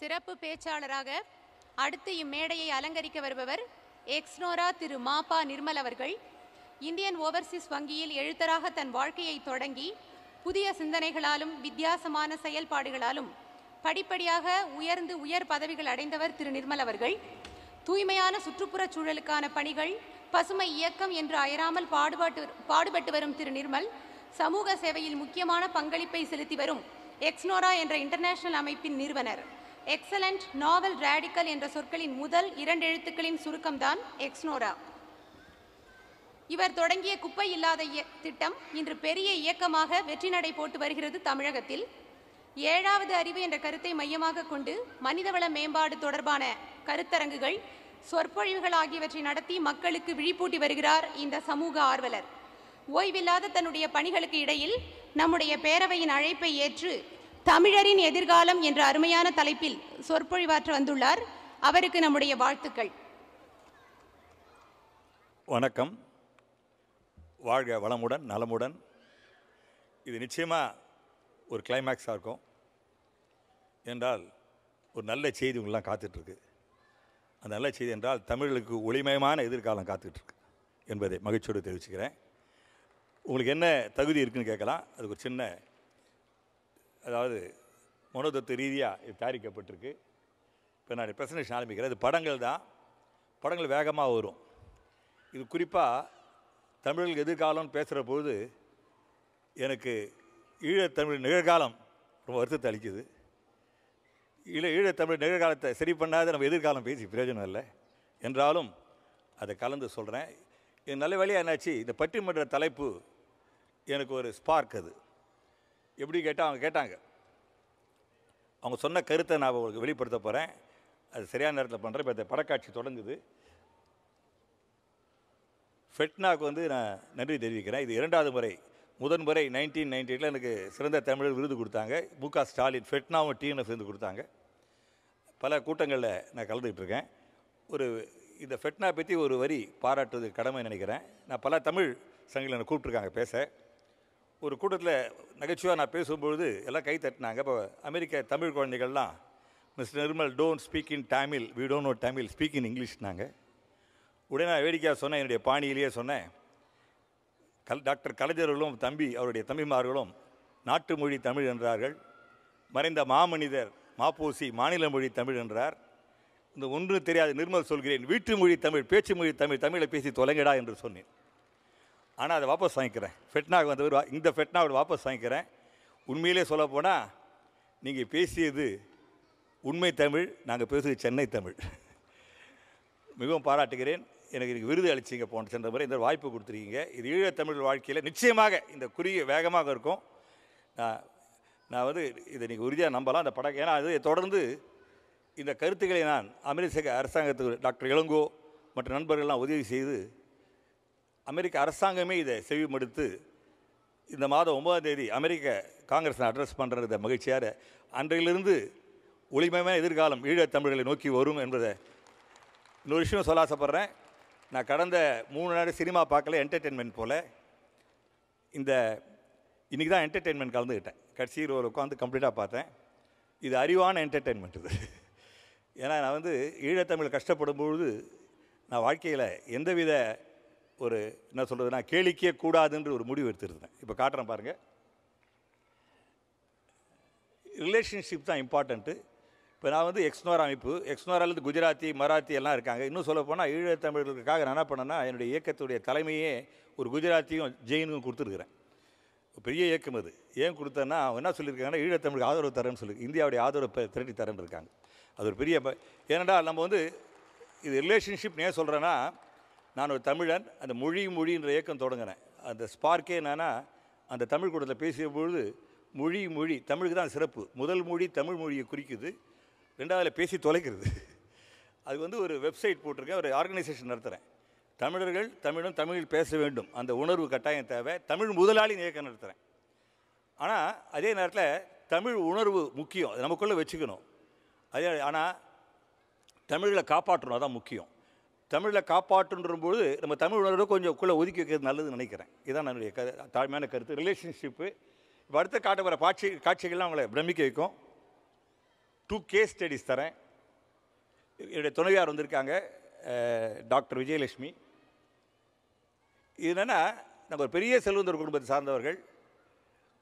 சிறப்பு பேச்சாளராக அடுத்து இம்மேடையை அலங்கரிக்க வருபவர் எக்ஸ்னோரா திரு மாபா நிர்மல் அவர்கள் இந்தியன் ஓவர்சீஸ் வங்கியில் எழுத்தராக தன் வாழ்க்கையை தொடங்கி புதிய சிந்தனைகளாலும் வித்தியாசமான செயல்பாடுகளாலும் படிப்படியாக உயர்ந்து உயர் பதவிகள் அடைந்தவர் திரு நிர்மல் அவர்கள் தூய்மையான சுற்றுப்புறச் சூழலுக்கான பணிகள் பசுமை இயக்கம் என்று அயராமல் பாடுபாட்டு பாடுபட்டு வரும் திரு நிர்மல் சமூக சேவையில் முக்கியமான பங்களிப்பை செலுத்தி வரும் எக்ஸ்னோரா என்ற இன்டர்நேஷனல் அமைப்பின் நிறுவனர் எக்ஸலண்ட் நாவல் ரேடிக்கல் என்ற சொற்களின் முதல் இரண்டு எழுத்துக்களின் சுருக்கம்தான் எக்ஸ்னோரா இவர் தொடங்கிய குப்பை இல்லாத திட்டம் இன்று பெரிய இயக்கமாக வெற்றி நடை போட்டு வருகிறது தமிழகத்தில் ஏழாவது அறிவு என்ற கருத்தை மையமாக கொண்டு மனிதவள மேம்பாடு தொடர்பான கருத்தரங்குகள் சொற்பொழிவுகள் ஆகியவற்றை நடத்தி மக்களுக்கு விழிப்பூட்டி வருகிறார் இந்த சமூக ஆர்வலர் ஓய்வில்லாத தன்னுடைய பணிகளுக்கு இடையில் நம்முடைய பேரவையின் அழைப்பை ஏற்று தமிழரின் எதிர்காலம் என்ற அருமையான தலைப்பில் சொற்பொழிவாற்ற வந்துள்ளார் அவருக்கு நம்முடைய வாழ்த்துக்கள் வணக்கம் வாழ்க வளமுடன் நலமுடன் இது நிச்சயமாக ஒரு கிளைமேக்ஸாக இருக்கும் என்றால் ஒரு நல்ல செய்தி உங்களெலாம் காத்துட்ருக்கு அந்த நல்ல செய்தி என்றால் தமிழுக்கு ஒளிமயமான எதிர்காலம் காத்துட்ருக்கு என்பதை மகிழ்ச்சியோடு தெரிவிச்சுக்கிறேன் உங்களுக்கு என்ன தகுதி இருக்குன்னு கேட்கலாம் அதுக்கு ஒரு சின்ன அதாவது மனோதத்து ரீதியாக இது தயாரிக்கப்பட்டிருக்கு இப்போ நான் பிரசன்டேஷன் ஆரம்பிக்கிறேன் இது படங்கள் தான் படங்கள் வேகமாக வரும் இது குறிப்பாக தமிழில் எதிர்காலம்னு பேசுகிற பொழுது எனக்கு ஈழத்தமிழ் நிகழ்காலம் ரொம்ப வருத்தத்தை அளிக்குது ஈழ ஈழத்தமிழ் நிகழ்காலத்தை சரி பண்ணாத நம்ம எதிர்காலம் பேசி பிரயோஜனம் இல்லை என்றாலும் அதை கலந்து சொல்கிறேன் நல்ல வழியாக என்னாச்சு இந்த பட்டிமன்ற தலைப்பு எனக்கு ஒரு ஸ்பார்க் அது எப்படி கேட்டால் அவங்க கேட்டாங்க அவங்க சொன்ன கருத்தை நான் உங்களுக்கு வெளிப்படுத்த போகிறேன் அது சரியான நேரத்தில் பண்ணுறேன் இப்போ இந்த படக்காட்சி தொடங்குது ஃபெட்னாக்கு வந்து நான் நன்றி தெரிவிக்கிறேன் இது இரண்டாவது முறை முதன் முறை நைன்டீன் நைன்டி எயிட்டில் எனக்கு சிறந்த தமிழர் விருது கொடுத்தாங்க மு க ஸ்டாலின் ஃபெட்னாவும் டீனை சேர்ந்து கொடுத்தாங்க பல கூட்டங்களில் நான் கலந்துக்கிட்டு இருக்கேன் ஒரு இந்த ஃபெட்னா பற்றி ஒரு வரி பாராட்டுறது கடமை நினைக்கிறேன் நான் பல தமிழ் சங்கங்களை என்னை கூப்பிட்ருக்காங்க பேச ஒரு கூட்டத்தில் நகைச்சுவாக நான் பேசும்பொழுது எல்லாம் கை தட்டினாங்க இப்போ அமெரிக்க தமிழ் குழந்தைகள்லாம் mister Nirmal don't speak in Tamil we don't know Tamil speak in இங்கிலீஷ்னாங்க உடனே நான் வேடிக்கையாக சொன்னேன் என்னுடைய பாணியிலேயே சொன்னேன் கல் டாக்டர் கலைஞர்களும் தம்பி அவருடைய தம்பிமார்களும் நாட்டு மொழி தமிழ் என்றார்கள் மறைந்த மாமனிதர் மாப்போசி மாநில மொழி தமிழ் என்றார் இந்த ஒன்று தெரியாத நிர்மல் சொல்கிறேன் வீட்டு மொழி தமிழ் பேச்சு மொழி தமிழ் தமிழை பேசி தொலைங்கடா என்று சொன்னேன் ஆனால் அதை வாபஸ் வாங்கிக்கிறேன் ஃபெட்னாவுக்கு ஒரு இந்த ஃபெட்னாவோட வாபஸ் வாங்கிக்கிறேன் உண்மையிலே சொல்ல போனால் நீங்கள் பேசியது உண்மை தமிழ் நாங்கள் பேசுவது சென்னை தமிழ் மிகவும் பாராட்டுகிறேன் எனக்கு இதுக்கு விருது அளிச்சிங்க போன்ற சென்ற முறை இந்த வாய்ப்பு கொடுத்துருக்கீங்க இது ஈழத்தமிழ் வாழ்க்கையில் நிச்சயமாக இந்த குறுகிய வேகமாக இருக்கும் நான் நான் வந்து இதை நீங்கள் உறுதியாக நம்பலாம் அந்த படம் ஏன்னா அது தொடர்ந்து இந்த கருத்துக்களை நான் அமெரிக்க அரசாங்கத்துக்கு டாக்டர் இளங்கோ மற்ற நண்பர்கள்லாம் உதவி செய்து அமெரிக்க அரசாங்கமே இதை செவிமடுத்து மடுத்து இந்த மாதம் ஒன்பதாம் தேதி அமெரிக்க காங்கிரஸ் அட்ரஸ் பண்ணுறத மகிழ்ச்சியார் அன்றையிலிருந்து ஒளிமையான எதிர்காலம் ஈழத் தமிழர்களை நோக்கி வரும் என்பதை இன்னொரு விஷயம் சொல்ல ஆசைப்பட்றேன் நான் கடந்த மூணு நேரம் சினிமா பார்க்கல என்டர்டெயின்மெண்ட் போல் இந்த இன்றைக்கி தான் என்டர்டெயின்மெண்ட் கலந்துக்கிட்டேன் கடைசி ஒரு உட்காந்து கம்ப்ளீட்டாக பார்த்தேன் இது அறிவான என்டர்டெயின்மெண்ட் இது ஏன்னா நான் வந்து ஈழத்தமிழ் கஷ்டப்படும் பொழுது நான் வாழ்க்கையில் எந்தவித ஒரு என்ன சொல்கிறது நான் கேளிக்கே கூடாதுன்ற ஒரு முடிவு எடுத்துருந்தேன் இப்போ காட்டுறேன் பாருங்கள் ரிலேஷன்ஷிப் தான் இம்பார்ட்டண்ட்டு இப்போ நான் வந்து எக்ஸ்னோர் அமைப்பு எக்ஸ்னோராலேருந்து குஜராத்தி மராத்தி எல்லாம் இருக்காங்க இன்னும் சொல்ல போனால் தமிழர்களுக்காக நான் என்ன பண்ணேன்னா என்னுடைய இயக்கத்துடைய தலைமையே ஒரு குஜராத்தியும் ஜெயினும் கொடுத்துருக்குறேன் பெரிய இயக்கம் அது ஏன் கொடுத்தேன்னா அவன் என்ன சொல்லியிருக்காங்கன்னா தமிழுக்கு ஆதரவு தரேன்னு சொல்லி இந்தியாவுடைய ஆதரவை திரட்டி தரேன் இருக்காங்க அது ஒரு பெரிய ஏனென்றால் நம்ம வந்து இது ரிலேஷன்ஷிப் ஏன் சொல்கிறேன்னா நான் ஒரு தமிழன் அந்த மொழி மொழின்ற இயக்கம் தொடங்கினேன் அந்த ஸ்பார்க்கே என்னென்னா அந்த தமிழ் கூட்டத்தில் பேசிய பொழுது மொழி மொழி தமிழுக்கு தான் சிறப்பு முதல் மொழி தமிழ் மொழியை குறிக்குது ரெண்டாவதில் பேசி தொலைக்கிறது அது வந்து ஒரு வெப்சைட் போட்டிருக்கேன் ஒரு ஆர்கனைசேஷன் நடத்துகிறேன் தமிழர்கள் தமிழும் தமிழில் பேச வேண்டும் அந்த உணர்வு கட்டாயம் தேவை தமிழ் முதலாளி இயக்கம் நடத்துகிறேன் ஆனால் அதே நேரத்தில் தமிழ் உணர்வு முக்கியம் அது நமக்குள்ளே வச்சுக்கணும் அதே ஆனால் தமிழில் காப்பாற்றணும் அதான் முக்கியம் தமிழில் காப்பாற்றுன்றபோது நம்ம தமிழ் உணர்வு கொஞ்சம் குள்ளே ஒதுக்கி வைக்கிறது நல்லதுன்னு நினைக்கிறேன் இதான் என்னுடைய தாழ்மையான கருத்து ரிலேஷன்ஷிப்பு இப்போ அடுத்த காட்ட வர காட்சி காட்சிகள்லாம் அவங்கள பிரமிக்க வைக்கும் டூ கே ஸ்டடிஸ் தரேன் என்னுடைய துணைவியார் வந்திருக்காங்க டாக்டர் விஜயலட்சுமி இது என்னென்னா நம்ம ஒரு பெரிய செல்வந்தர் குடும்பத்தை சார்ந்தவர்கள்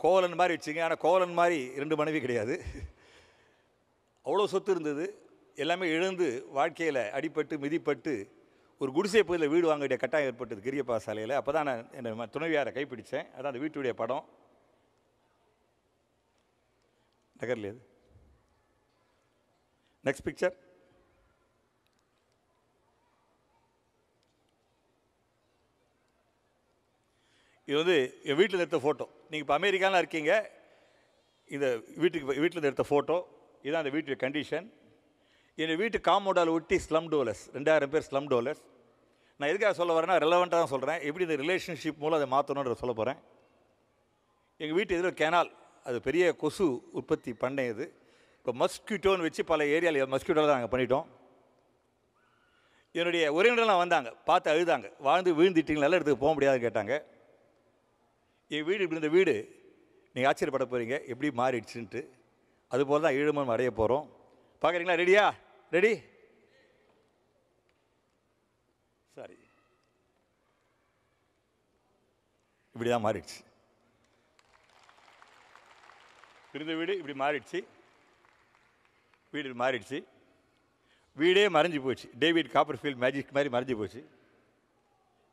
கோவலன் மாதிரி வச்சுங்க ஆனால் கோவலன் மாதிரி ரெண்டு மனைவி கிடையாது அவ்வளோ சொத்து இருந்தது எல்லாமே இழந்து வாழ்க்கையில் அடிப்பட்டு மிதிப்பட்டு ஒரு குடிசை பகுதியில் வீடு வாங்க வேண்டிய கட்டாயம் ஏற்பட்டது கிரியப்பா சாலையில் அப்போ தான் நான் என்னை துணைவியாரை கைப்பிடித்தேன் அதான் அந்த வீட்டுடைய படம் நகர்லையே நெக்ஸ்ட் பிக்சர் இது வந்து என் வீட்டில் எடுத்த ஃபோட்டோ நீங்கள் இப்போ அமெரிக்காவில் இருக்கீங்க இந்த வீட்டுக்கு வீட்டில் எடுத்த ஃபோட்டோ இதுதான் அந்த வீட்டுடைய கண்டிஷன் என் வீட்டு காமோடால் ஒட்டி ஸ்லம் டோலர்ஸ் ரெண்டாயிரம் பேர் ஸ்லம் டோலர்ஸ் நான் எதுக்காக சொல்ல வரேன்னா ரெலவெண்ட்டாக தான் சொல்கிறேன் எப்படி இந்த ரிலேஷன்ஷிப் மூலம் அதை மாற்றணுன்ற சொல்ல போகிறேன் எங்கள் வீட்டு எதிரில் கெனால் அது பெரிய கொசு உற்பத்தி பண்ணை இது இப்போ மஸ்கிட்டோன்னு வச்சு பல ஏரியாவில் மஸ்கிட்டோவில் நாங்கள் பண்ணிட்டோம் என்னுடைய உறவினரெலாம் வந்தாங்க பார்த்து அழுதாங்க வாழ்ந்து விழுந்துட்டிங்களா இடத்துக்கு போக முடியாதுன்னு கேட்டாங்க என் வீடு இப்படி இந்த வீடு நீங்கள் ஆச்சரியப்பட போகிறீங்க எப்படி மாறிடுச்சுன்ட்டு அதுபோல் தான் ஈழமும் அடைய போகிறோம் பார்க்குறீங்களா ரெடியா ரெடி சாரி இப்படி தான் மாறிடுச்சு இருந்த வீடு இப்படி மாறிடுச்சு வீடு மாறிடுச்சு வீடே மறைஞ்சு போச்சு டேவிட் காப்பர் ஃபீல்ட் மேஜிக் மாதிரி மறைஞ்சு போச்சு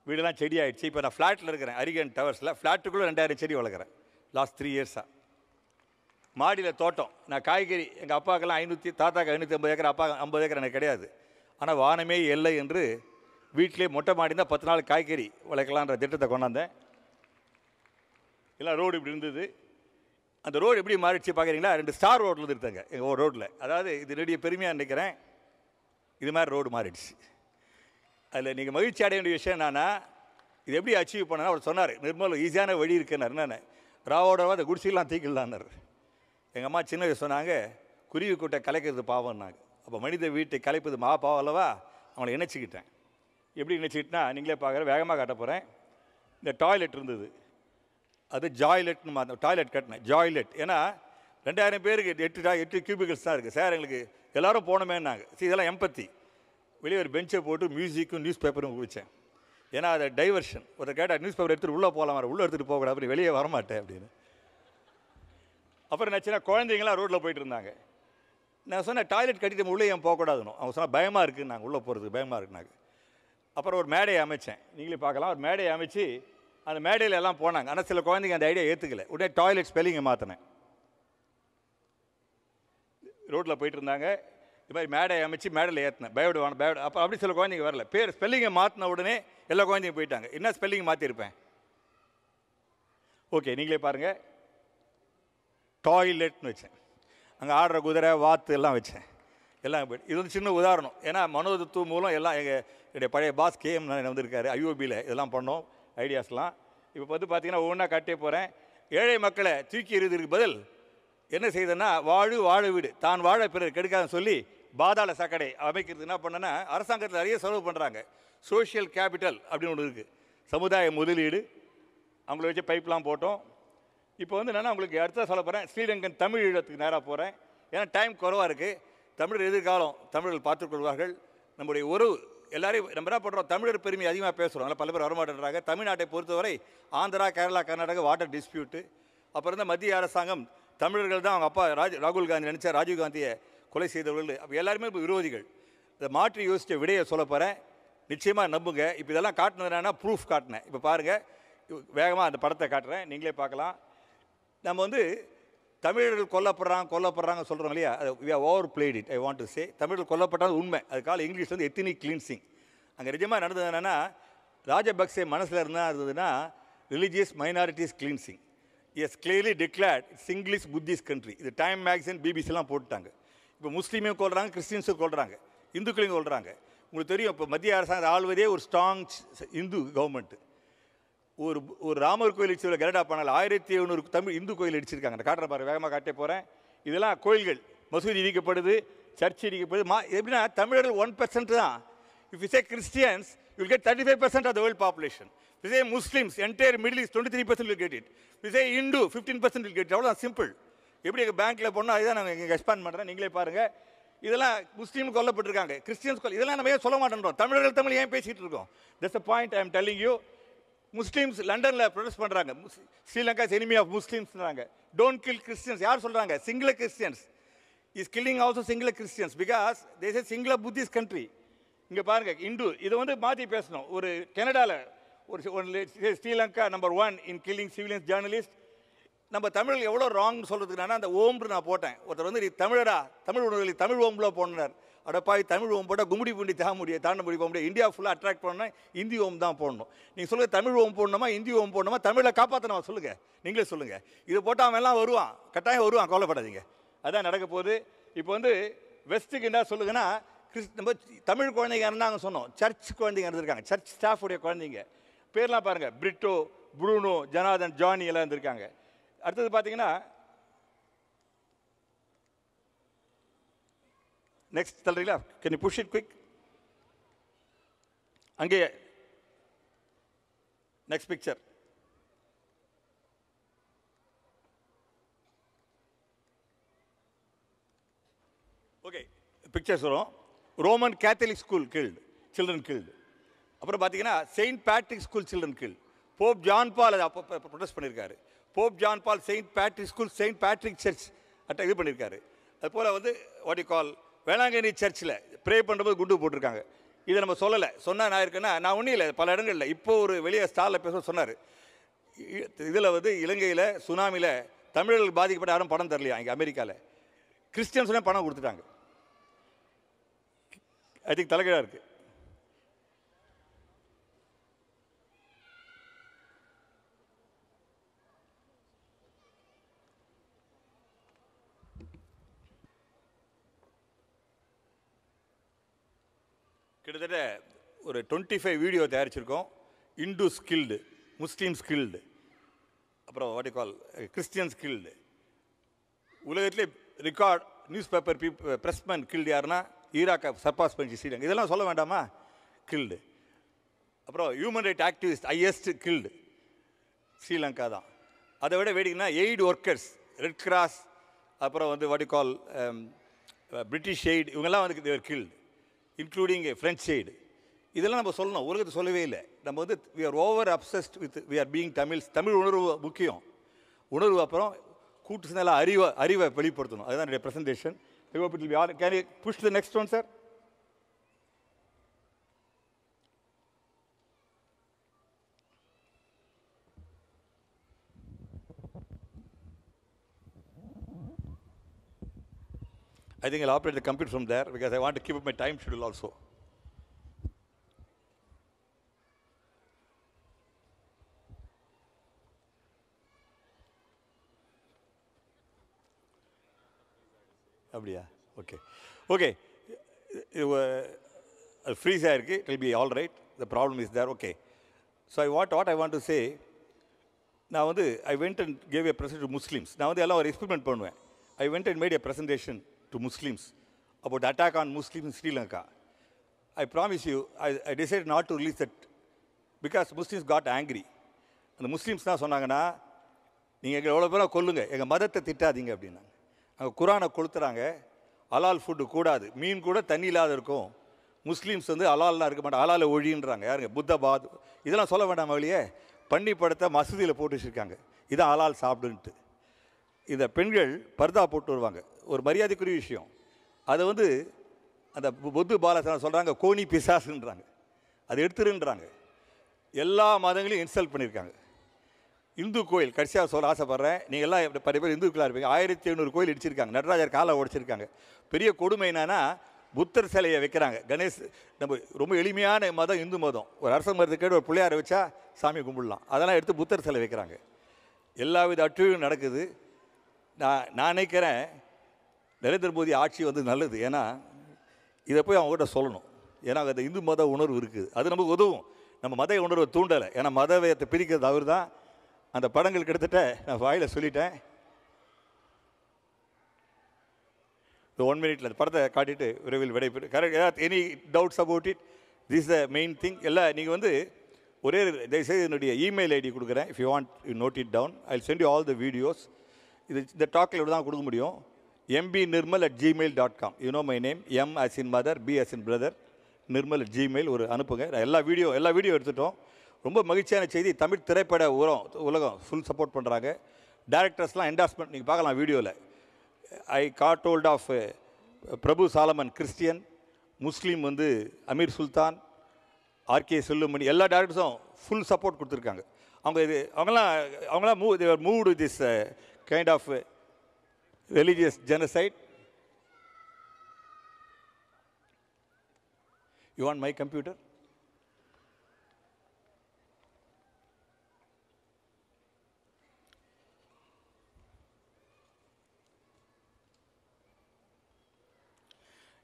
வீடெல்லாம் செடி ஆகிடுச்சு இப்போ நான் ஃப்ளாட்டில் இருக்கிறேன் அரிகன் டவர்ஸில் ஃப்ளாட்டுக்குள்ளே ரெண்டாயிரம் செடி வளர்க்குறேன் லாஸ்ட் த்ரீ இயர்ஸாக மாடியில் தோட்டம் நான் காய்கறி எங்கள் அப்பாவுக்கெல்லாம் ஐநூற்றி தாத்தாக்கு ஐநூற்றி ஐம்பது ஏக்கர் அப்பா ஐம்பது ஏக்கர் எனக்கு கிடையாது ஆனால் வானமே இல்லை என்று வீட்டிலே மொட்டை மாடி தான் பத்து நாள் காய்கறி வளர்க்கலான்ற திட்டத்தை கொண்டாந்தேன் எல்லாம் ரோடு இப்படி இருந்தது அந்த ரோடு எப்படி மாறிடுச்சு பார்க்குறீங்களா ரெண்டு ஸ்டார் ரோட்டில் இருக்காங்க எங்கள் ரோட்டில் அதாவது இது ரெடிய பெருமையாக நினைக்கிறேன் இது மாதிரி ரோடு மாறிடுச்சு அதில் நீங்கள் மகிழ்ச்சி அடைய வேண்டிய விஷயம் என்னென்னா இது எப்படி அச்சீவ் பண்ணனா அவர் சொன்னார் நிர்மல் ஈஸியான வழி இருக்குன்னார் என்னென்ன ராவோட அந்த குடிசைலாம் தீக்கிடலான்னார் எங்கள் அம்மா சின்ன வயசு சொன்னாங்க குருவி கூட்டை கலைக்கிறது பாவம்னாங்க அப்போ மனித வீட்டை கலைப்பது மா பாவம் அல்லவா அவனை இணைச்சிக்கிட்டேன் எப்படி இணைச்சிக்கிட்டா நீங்களே பார்க்குற வேகமாக கட்ட போகிறேன் இந்த டாய்லெட் இருந்தது அது ஜாய்லெட்னு மா டாய்லெட் கட்டினேன் ஜாய்லெட் ஏன்னா ரெண்டாயிரம் பேருக்கு எட்டு டா எட்டு கியூபிகல்ஸ் தான் இருக்குது சார் எங்களுக்கு எல்லோரும் போனோமேன்னாங்க சரி இதெல்லாம் எம்பத்தி வெளியே ஒரு பெஞ்சை போட்டு மியூசிக்கும் நியூஸ் பேப்பரும் குவிச்சேன் ஏன்னா அதை டைவர்ஷன் ஒருத்தர் கேட்டால் நியூஸ் பேப்பர் எடுத்துகிட்டு உள்ளே போகலாம் உள்ளே எடுத்துகிட்டு போகக்கூடாது அப்படி வெளியே வரமாட்டேன் அப்படின்னு அப்புறம் என்னாச்சுன்னா குழந்தைங்களாம் ரோட்டில் போயிட்டு இருந்தாங்க நான் சொன்னேன் டாய்லெட் கட்டிட்டு உள்ளே ஏன் போகக்கூடாதுன்னு அவங்க சொன்னால் பயமாக இருக்குது நாங்கள் உள்ளே போகிறதுக்கு பயமாக இருக்குனாங்க அப்புறம் ஒரு மேடையை அமைச்சேன் நீங்களே பார்க்கலாம் ஒரு மேடையை அமைச்சு அந்த மேடையில் எல்லாம் போனாங்க ஆனால் சில குழந்தைங்க அந்த ஐடியா ஏற்றுக்கல உடனே டாய்லெட் ஸ்பெல்லிங்கை மாற்றினேன் ரோட்டில் போயிட்டு இருந்தாங்க இது மாதிரி மேடை அமைச்சு மேடையில் ஏற்றினேன் பயோடு வாங்க பயோடு அப்போ அப்படி சில குழந்தைங்க வரல பேர் ஸ்பெல்லிங்கை மாற்றின உடனே எல்லா குழந்தைங்க போயிட்டாங்க என்ன ஸ்பெல்லிங் மாற்றிருப்பேன் ஓகே நீங்களே பாருங்கள் டாய்லெட்னு வச்சேன் அங்கே ஆடுற குதிரை வாத்து எல்லாம் வச்சேன் எல்லாம் போய்ட்டு இது வந்து சின்ன உதாரணம் ஏன்னா மனோதத்துவ மூலம் எல்லாம் எங்கள் என்னுடைய பழைய பாஸ் கேஎம் நான் வந்திருக்காரு ஐஓபியில் இதெல்லாம் பண்ணோம் ஐடியாஸ்லாம் இப்போ வந்து பார்த்திங்கன்னா ஒவ்வொன்றா காட்டே போகிறேன் ஏழை மக்களை தூக்கி எறிவதற்கு பதில் என்ன செய்தேன்னா வாழு வாழ வீடு தான் வாழ பிறர் கெடுக்காதுன்னு சொல்லி பாதாள சாக்கடை அமைக்கிறது என்ன பண்ணேன்னா அரசாங்கத்தில் நிறைய செலவு பண்ணுறாங்க சோஷியல் கேபிட்டல் அப்படின்னு ஒன்று இருக்குது சமுதாய முதலீடு அவங்கள வச்சு பைப்லாம் போட்டோம் இப்போ வந்து நான் உங்களுக்கு அடுத்த சொல்ல போகிறேன் ஸ்ரீலங்கன் தமிழ் இடத்துக்கு நேராக போகிறேன் ஏன்னா டைம் குறவாக இருக்குது தமிழர் எதிர்காலம் தமிழர்கள் பார்த்துக்கொள்வார்கள் நம்முடைய ஒரு எல்லாரையும் நம்ம என்ன பண்ணுறோம் தமிழர் பெருமை அதிகமாக பேசுகிறோம் ஆனால் பல பேர் வரமாட்டேன்றாங்க தமிழ்நாட்டை பொறுத்தவரை ஆந்திரா கேரளா கர்நாடகா வாட்டர் டிஸ்பியூட்டு அப்புறம் தான் மத்திய அரசாங்கம் தமிழர்கள் தான் அவங்க அப்பா ராஜ் ராகுல் காந்தி நினச்சா ராஜீவ்காந்தியை கொலை செய்தவர்கள் அப்போ எல்லாருமே இப்போ விரோதிகள் இதை மாற்றி யோசித்த விடையை சொல்ல போகிறேன் நிச்சயமாக நம்புங்க இப்போ இதெல்லாம் காட்டினது ப்ரூஃப் காட்டினேன் இப்போ பாருங்கள் வேகமாக அந்த படத்தை காட்டுறேன் நீங்களே பார்க்கலாம் நம்ம வந்து தமிழர்கள் கொல்லப்படுறாங்க கொல்லப்படுறாங்க சொல்கிறோம் இல்லையா we are over played it I want to say தமிழர்கள் கொல்லப்பட்டாலும் உண்மை அதுக்காக இங்கிலீஷ் வந்து எத்தினிக் கிளீன்சிங் அங்கே நிஜமாக நடந்தது என்னென்னா ராஜபக்சே மனசில் இருந்தால் இருந்ததுன்னா religious minorities cleansing is clearly declared it's English Buddhist country இது டைம் மேக்சின் பிபிசிலாம் போட்டுட்டாங்க இப்போ முஸ்லீமையும் கொள்றாங்க கிறிஸ்டின்ஸும் கொள்கிறாங்க இந்துக்களையும் கொள்கிறாங்க உங்களுக்கு தெரியும் இப்போ மத்திய அரசாங்கம் ஆளுவதே ஒரு ஸ்ட்ராங் இந்து கவர்மெண்ட்டு ஒரு ஒரு ராமர் கோயில் அடிச்சுள்ள கரடா பண்ணால் ஆயிரத்தி எழுநூறு தமிழ் இந்து கோயில் அடிச்சிருக்காங்க காட்டுற பாரு வேகமாக காட்டே போகிறேன் இதெல்லாம் கோயில்கள் மசூதி இடிக்கப்படுது சர்ச் இடிக்கப்படுது மா எப்படின்னா தமிழர்கள் ஒன் பர்சன்ட் தான் if I say Christians you'll get thirty five percent of the world population we say Muslims entire Middle East twenty three percent get it you into fifteen percent get அவ்வளோ தான் அவ்வளோ சிம்பிள் எப்படி எங்கள் பேங்க்கில் போனால் அதுதான் நாங்கள் எங்கள் எக்ஸ்பேண்ட் பண்ணுறேன் நீங்களே பாருங்கள் இதெல்லாம் முஸ்லீம் கொல்லப்பட்டிருக்காங்க கிறிஸ்டியன்ஸ் கொல்ல இதெல்லாம் நம்ம ஏன் சொல்ல மாட்டேன்றோம் தமிழர்கள் தமிழ் ஏன் பேசிகிட்டு இருக்கோம் that's a point I am telling you Muslims லண்டனில் ப்ரொடெஸ்ட் பண்ணுறாங்க ஸ்ரீலங்கா எனிமி ஆஃப் முஸ்லீம்ஸ்ன்றாங்க டோன்ட் கில் கிறிஸ்டியன்ஸ் யார் சொல்கிறாங்க Sinhala Christians is killing also Sinhala Christians because this a Sinhala Buddhist country இங்கே பாருங்கள் இந்து இதை வந்து மாற்றி பேசணும் ஒரு கனடாவில் ஒரு Sri Lanka number one in killing civilians journalist நம்ம தமிழ் எவ்வளோ ராங்னு சொல்கிறதுக்கு நான் அந்த ஓம்னு நான் போட்டேன் ஒருத்தர் வந்து நீ தமிழரா தமிழ் உணவில் தமிழ் ஓம்பில் போனார் அடப்பாய் தமிழ் ஓம் போட்டால் கும்படி பூண்டி தேக முடியாது தாண்ட முடிய போக முடியாது இந்தியா ஃபுல்லாக அட்ராக்ட் பண்ணால் இந்தி ஓம் தான் போடணும் நீங்கள் சொல்லுங்கள் தமிழ் ஓம் போடணுமா இந்தி ஓம் போடணுமா தமிழை காப்பாற்றணும் சொல்லுங்கள் நீங்களே சொல்லுங்கள் இது போட்டால் அவன் எல்லாம் வருவான் கட்டாயம் வருவான் கவலைப்படாதீங்க அதான் நடக்க போகுது இப்போ வந்து வெஸ்ட்டுக்கு என்ன சொல்லுங்கன்னா கிறிஸ்து நம்ம தமிழ் குழந்தைங்க இருந்தாங்க சொன்னோம் சர்ச் குழந்தைங்க இருந்திருக்காங்க சர்ச் ஸ்டாஃபுடைய குழந்தைங்க பேர்லாம் பாருங்கள் பிரிட்டோ புரூனோ ஜனாதன் ஜானி எல்லாம் இருந்திருக்காங்க அடுத்தது பார்த்தீங்கன்னா நெக்ஸ்ட் தள்ளுறீங்களா can you push it quick அங்கேயே நெக்ஸ்ட் பிக்சர் ஓகே பிக்சர்ஸ் வரும் ரோமன் கேத்தலிக் ஸ்கூல் கீழ்டு சில்ட்ரன் கீழ் அப்புறம் பார்த்தீங்கன்னா செயின்ட் பேட்ரிக் ஸ்கூல் சில்ட்ரன் கீழ் போப் ஜான் பால் அதை அப்போ ப்ரொடெஸ்ட் பண்ணியிருக்காரு Pope John Paul saint Patrick school saint Patrick church அட்டை இது பண்ணியிருக்காரு அதுபோல் வந்து வாட் யூ கால் வேளாங்கண்ணி சர்ச்சில் ப்ரே பண்ணுறபோது குண்டு போட்டிருக்காங்க இதை நம்ம சொல்லலை சொன்னால் நான் இருக்கேன்னா நான் ஒன்றும் இல்லை பல இடங்களில் இப்போது ஒரு வெளியே ஸ்டாலில் பேச சொன்னார் இதில் வந்து இலங்கையில் சுனாமியில் தமிழர்கள் பாதிக்கப்பட்ட யாரும் பணம் தரலையா இங்கே அமெரிக்காவில் கிறிஸ்டியன்ஸ்லாம் பணம் கொடுத்துட்டாங்க ஐ திங்க் தலைகீழாக இருக்குது கிட்டத்தட்ட ஒரு டுவெண்ட்டி ஃபைவ் வீடியோ தயாரிச்சிருக்கோம் இந்து ஸ்கில்டு முஸ்லீம் ஸ்கில்டு அப்புறம் வாட் கால் கிறிஸ்டியன் ஸ்கில்டு உலகத்திலே ரெக்கார்ட் நியூஸ் பேப்பர் பீப் ப்ரெஸ்மேன் கில்டு யாருன்னா ஈராக்கை சர்பாஸ் பண்ணி ஸ்ரீலங்கா இதெல்லாம் சொல்ல வேண்டாமா கில்டு அப்புறம் human right activist highest guild Sri Lanka தான் அதை விட வேடிக்கைன்னா எய்டு ஒர்க்கர்ஸ் ரெட் கிராஸ் அப்புறம் வந்து வாட் கால் பிரிட்டிஷ் எய்டு இவங்கெல்லாம் வந்து தேவர் கில்டு இன்க்ளூடிங் ஃப்ரெண்ட் சைடு இதெல்லாம் நம்ம சொல்லணும் உலகத்தை சொல்லவே இல்லை நம்ம வந்து we are over obsessed with we are being Tamils Tamil உணர்வு முக்கியம் உணர்வு அப்புறம் கூட்டு சிந்தால அறிவை அறிவை வெளிப்படுத்தணும் அதுதான் என்னுடைய presentation I hope it will be can you push the next one sir I think I'll operate the computer from there because I want to keep up my time schedule also. Okay. Okay. A freeze air, it will be all right. The problem is there. Okay. So I, what, what I want to say, now I went and gave a presentation to Muslims. Now they allow our experiment. I went and made a presentation to Muslims about the attack on Muslims in Sri Lanka. I promise you, I, I decided not to release that because Muslims got angry அந்த Muslims தான் சொன்னாங்கன்னா நீங்கள் எங்கள் எவ்வளோ பேரும் கொல்லுங்க எங்கள் மதத்தை திட்டாதீங்க அப்படின்னாங்க அங்கே குரானை கொளுத்துறாங்க அலால் ஃபுட்டு கூடாது மீன் கூட தண்ணி இல்லாத இருக்கும் முஸ்லீம்ஸ் வந்து அலால்லாம் இருக்க மாட்டாங்க அலால ஒழின்றாங்க யாருங்க புத்த பாத் இதெல்லாம் சொல்ல வேண்டாம் வழியே பண்ணி படத்தை மசூதியில் போட்டு வச்சுருக்காங்க இதான் அலால் சாப்பிடுன்ட்டு இந்த பெண்கள் பர்தா போட்டு வருவாங்க ஒரு மரியாதைக்குரிய விஷயம் அதை வந்து அந்த பொது பாலசன சொல்கிறாங்க கோணி பிசாசுன்றாங்க அதை எடுத்துருன்றாங்க எல்லா மதங்களையும் இன்சல்ட் பண்ணியிருக்காங்க இந்து கோயில் கடைசியாக சொல்ல ஆசைப்பட்றேன் நீங்கள் எல்லாம் பல பேர் இந்துக்களாக இருப்பீங்க ஆயிரத்தி ஐநூறு கோயில் இடிச்சிருக்காங்க நடராஜர் காலை உடைச்சிருக்காங்க பெரிய கொடுமை என்னன்னா புத்தர் சிலையை வைக்கிறாங்க கணேஷ் நம்ம ரொம்ப எளிமையான மதம் இந்து மதம் ஒரு அரச மரத்துக்கேடு ஒரு பிள்ளையாரை வச்சா சாமி கும்பிடலாம் அதெல்லாம் எடுத்து புத்தர் சிலை வைக்கிறாங்க எல்லா வித அற்றுவையும் நடக்குது நான் நான் நினைக்கிறேன் நரேந்திர மோடி ஆட்சி வந்து நல்லது ஏன்னா இதை போய் அவங்ககிட்ட சொல்லணும் ஏன்னா அந்த இந்து மத உணர்வு இருக்குது அது நமக்கு உதவும் நம்ம மத உணர்வை தூண்டலை ஏன்னா மதவயத்தை பிரிக்கிறது அவர் தான் அந்த படங்கள் கிட்டத்தட்ட நான் வாயில் சொல்லிட்டேன் இந்த ஒன் மினிட்ல அந்த படத்தை காட்டிட்டு விரைவில் விடைபெறு கரெக்ட் ஏதாவது any doubts about it this the main thing எல்லாம் நீங்கள் வந்து ஒரே தயவுசெய்து என்னுடைய இமெயில் ஐடி கொடுக்குறேன் if you want you note it down I sent you all the videos இது இந்த டாக்கில் இப்படி தான் கொடுக்க முடியும் M P Nirmal at Gmail dot com you know my name M as in mother P as in brother Nirmal at Gmail ஒரு அனுப்புங்க எல்லா வீடியோ எல்லா வீடியோ எடுத்துட்டோம் ரொம்ப மகிழ்ச்சியான செய்தி தமிழ் திரைப்பட உரம் உலகம் ஃபுல் சப்போர்ட் பண்ணுறாங்க டேரக்டர்ஸ்லாம் என்டாஸ்மெண்ட் நீங்கள் பார்க்கலாம் வீடியோவில் I got hold of Prabhu Solomon Christian Muslim வந்து அமீர் சுல்தான் ஆர்கே செல்லுமணி எல்லா டேரக்டர்ஸும் ஃபுல் சப்போர்ட் கொடுத்துருக்காங்க அவங்க இது அவங்களாம் அவங்களாம் move there this kind of uh, religious genocide? You want my computer?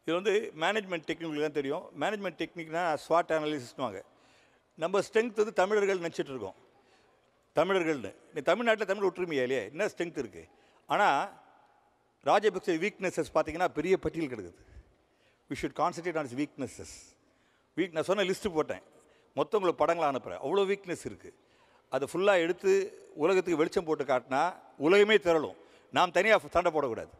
இது வந்து மேனேஜ்மெண்ட் டெக்னிக்கில் தான் தெரியும் மேனேஜ்மெண்ட் டெக்னிக்னால் ஸ்வாட் அனாலிசிஸ்னுவாங்க நம்ம ஸ்ட்ரென்த் வந்து தமிழர்கள் நினச்சிட்ருக்கோம் தமிழர்கள்னு நீ தமிழ்நாட்டில் தமிழ் ஒற்றுமையா இல்லையே என்ன ஸ்ட்ரென்த் இருக்குது ஆனால் ராஜபக்சே வீக்னஸஸ் பார்த்தீங்கன்னா பெரிய பட்டியல் கிடக்குது we should concentrate on is weaknesses weak நான் சொன்ன லிஸ்ட்டு போட்டேன் மொத்தம் உங்களுக்கு படங்களை அனுப்புகிறேன் அவ்வளோ வீக்னஸ் இருக்குது அதை ஃபுல்லாக எடுத்து உலகத்துக்கு வெளிச்சம் போட்டு காட்டினா உலகமே திரளும் நாம் தனியாக சண்டை போடக்கூடாது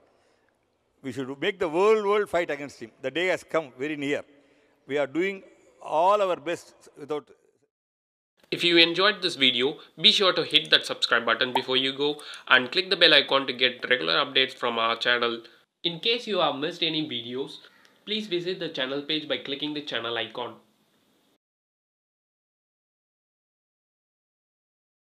we should make the world world fight against him the day has come very near we are doing all our best without If you enjoyed this video, be sure to hit that subscribe button before you go and click the bell icon to get regular updates from our channel. In case you have missed any videos, please visit the channel page by clicking the channel icon.